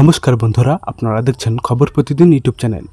নমস্কার বন্ধুরা আপনারা দেখছেন খবর প্রতিদিন ইউটিউব চ্যানেল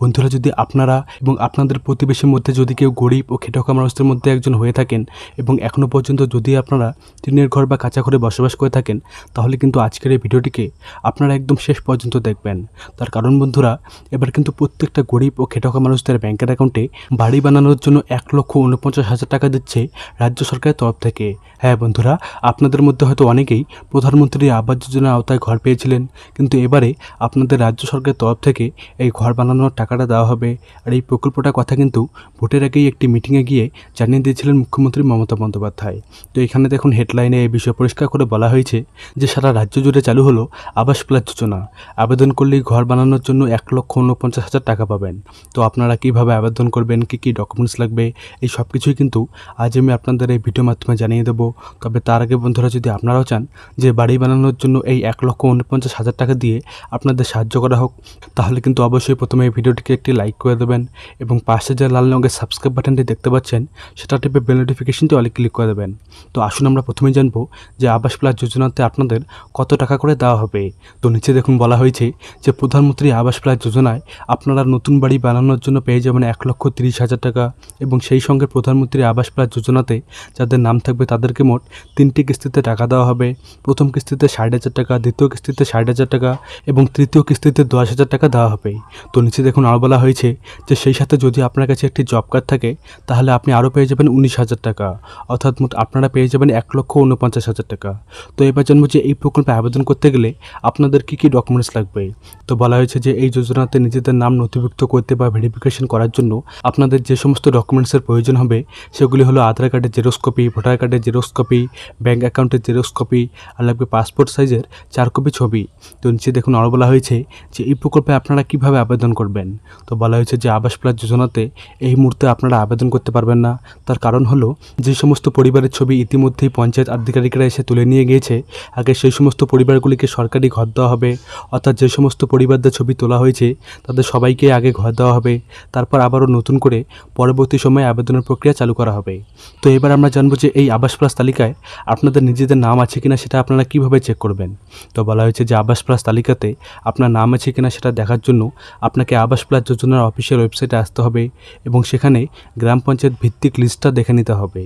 বন্ধুরা যদি আপনারা এবং আপনাদের প্রতিবেশীর মধ্যে যদি কেউ গরিব ও খেটকা মানুষদের মধ্যে একজন হয়ে থাকেন এবং এখনও পর্যন্ত যদি আপনারা টিনের ঘর বা কাঁচা ঘরে বসবাস করে থাকেন তাহলে কিন্তু আজকের এই ভিডিওটিকে আপনারা একদম শেষ পর্যন্ত দেখবেন তার কারণ বন্ধুরা এবার কিন্তু প্রত্যেকটা গরিব ও খেটকা মানুষদের ব্যাংকের অ্যাকাউন্টে বাড়ি বানানোর জন্য এক লক্ষ উনপঞ্চাশ হাজার টাকা দিচ্ছে রাজ্য সরকারের তরফ থেকে হ্যাঁ বন্ধুরা আপনাদের মধ্যে হয়তো অনেকেই প্রধানমন্ত্রী আবাস যোজনার আওতায় ঘর পেয়েছিলেন কিন্তু এবারে আপনাদের রাজ্য সরকারের তরফ থেকে এই ঘর বানানো বানানোর টাকাটা দেওয়া হবে আর এই প্রকল্পটার কথা কিন্তু ভোটের আগেই একটি মিটিংয়ে গিয়ে জানিয়ে দিয়েছিলেন মুখ্যমন্ত্রী মমতা বন্দ্যোপাধ্যায় তো এখানে দেখুন হেডলাইনে এই বিষয়ে পরিষ্কার করে বলা হয়েছে যে সারা রাজ্য জুড়ে চালু হলো আবাস প্লাস যোজনা আবেদন করলেই ঘর বানানোর জন্য এক লক্ষ ঊনপঞ্চাশ হাজার টাকা পাবেন তো আপনারা কীভাবে আবেদন করবেন কী কী ডকুমেন্টস লাগবে এই সব কিছুই কিন্তু আজ আমি আপনাদের এই ভিডিও মাধ্যমে জানিয়ে দেবো তবে তার আগে বন্ধুরা যদি আপনারাও চান যে বাড়ি বানানোর জন্য এই এক লক্ষ ঊনপঞ্চাশ হাজার টাকা দিয়ে আপনাদের সাহায্য করা হোক তাহলে কিন্তু অবশ্যই প্রথমে এই ভিডিওটিকে একটি লাইক করে দেবেন এবং পাশে যে লাল রঙের সাবস্ক্রাইব বাটনটি দেখতে পাচ্ছেন সেটা টিপে বেল নোটিফিকেশনটি অলে ক্লিক করে দেবেন তো আসুন আমরা প্রথমেই জানবো যে আবাস প্লাস যোজনাতে আপনাদের কত টাকা করে দেওয়া হবে তো নিচে দেখুন বলা হয়েছে যে প্রধানমন্ত্রী আবাস প্লাস যোজনায় আপনারা নতুন বাড়ি বানানোর জন্য পেয়ে যাবেন এক লক্ষ তিরিশ হাজার টাকা এবং সেই সঙ্গে প্রধানমন্ত্রী আবাস প্লাস যোজনাতে যাদের নাম থাকবে তাদেরকে মোট তিনটি কিস্তিতে টাকা দেওয়া হবে প্রথম কিস্তিতে ষাট হাজার টাকা দ্বিতীয় কিস্তিতে ষাট হাজার টাকা এবং তৃতীয় কিস্তিতে দশ হাজার টাকা দেওয়া হবে তো নিচে হচ্ছে দেখুন আরও বলা হয়েছে যে সেই সাথে যদি আপনার কাছে একটি জব কার্ড থাকে তাহলে আপনি আরও পেয়ে যাবেন উনিশ হাজার টাকা অর্থাৎ মোট আপনারা পেয়ে যাবেন এক লক্ষ উনপঞ্চাশ হাজার টাকা তো এবার জানবো যে এই প্রকল্পে আবেদন করতে গেলে আপনাদের কী কী ডকুমেন্টস লাগবে তো বলা হয়েছে যে এই যোজনাতে নিজেদের নাম নথিভুক্ত করতে বা ভেরিফিকেশন করার জন্য আপনাদের যে সমস্ত ডকুমেন্টসের প্রয়োজন হবে সেগুলি হলো আধার কার্ডের জেরক্স কপি ভোটার কার্ডের জেরক্স কপি ব্যাঙ্ক অ্যাকাউন্টের জেরক্স কপি আর লাগবে পাসপোর্ট সাইজের চার কপি ছবি তো নিচে দেখুন আরও বলা হয়েছে যে এই প্রকল্পে আপনারা কীভাবে আবেদন করবেন করবেন তো বলা হয়েছে যে আবাস প্লাস যোজনাতে এই মুহূর্তে আপনারা আবেদন করতে পারবেন না তার কারণ হলো যে সমস্ত পরিবারের ছবি ইতিমধ্যেই পঞ্চায়েত আধিকারিকরা এসে তুলে নিয়ে গিয়েছে আগে সেই সমস্ত পরিবারগুলিকে সরকারি ঘর দেওয়া হবে অর্থাৎ যে সমস্ত পরিবারদের ছবি তোলা হয়েছে তাদের সবাইকে আগে ঘর দেওয়া হবে তারপর আবারও নতুন করে পরবর্তী সময়ে আবেদনের প্রক্রিয়া চালু করা হবে তো এবার আমরা জানবো যে এই আবাস প্লাস তালিকায় আপনাদের নিজেদের নাম আছে কিনা সেটা আপনারা কিভাবে চেক করবেন তো বলা হয়েছে যে আবাস প্লাস তালিকাতে আপনার নাম আছে কিনা সেটা দেখার জন্য আপনাকে আবাস প্লাস যোজনার অফিসিয়াল ওয়েবসাইটে আসতে হবে এবং সেখানে গ্রাম পঞ্চায়েত ভিত্তিক লিস্টটা দেখে নিতে হবে